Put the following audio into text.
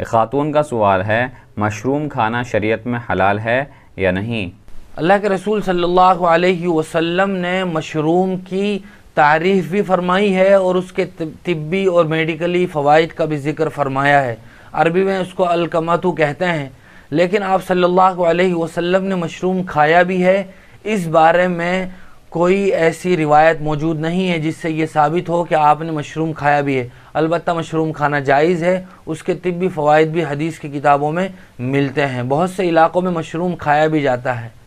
ख़ातून का सवाल है मशरूम खाना शरीयत में हलाल है या नहीं अल्लाह के रसूल सल्लल्लाहु अलैहि वसल्लम ने मशरूम की तारीफ़ भी फरमाई है और उसके तिब्बी और मेडिकली फ़वाद का भी जिक्र फरमाया है अरबी में उसको अलकमतु कहते हैं लेकिन आप सल्लल्लाहु अलैहि वसल्लम ने मशरूम खाया भी है इस बारे में कोई ऐसी रिवायत मौजूद नहीं है जिससे ये साबित हो कि आपने मशरूम खाया भी है अलबत् मशरूम खाना जायज़ है उसके तिब्बी फ़वाद भी हदीस की किताबों में मिलते हैं बहुत से इलाक़ों में मशरूम खाया भी जाता है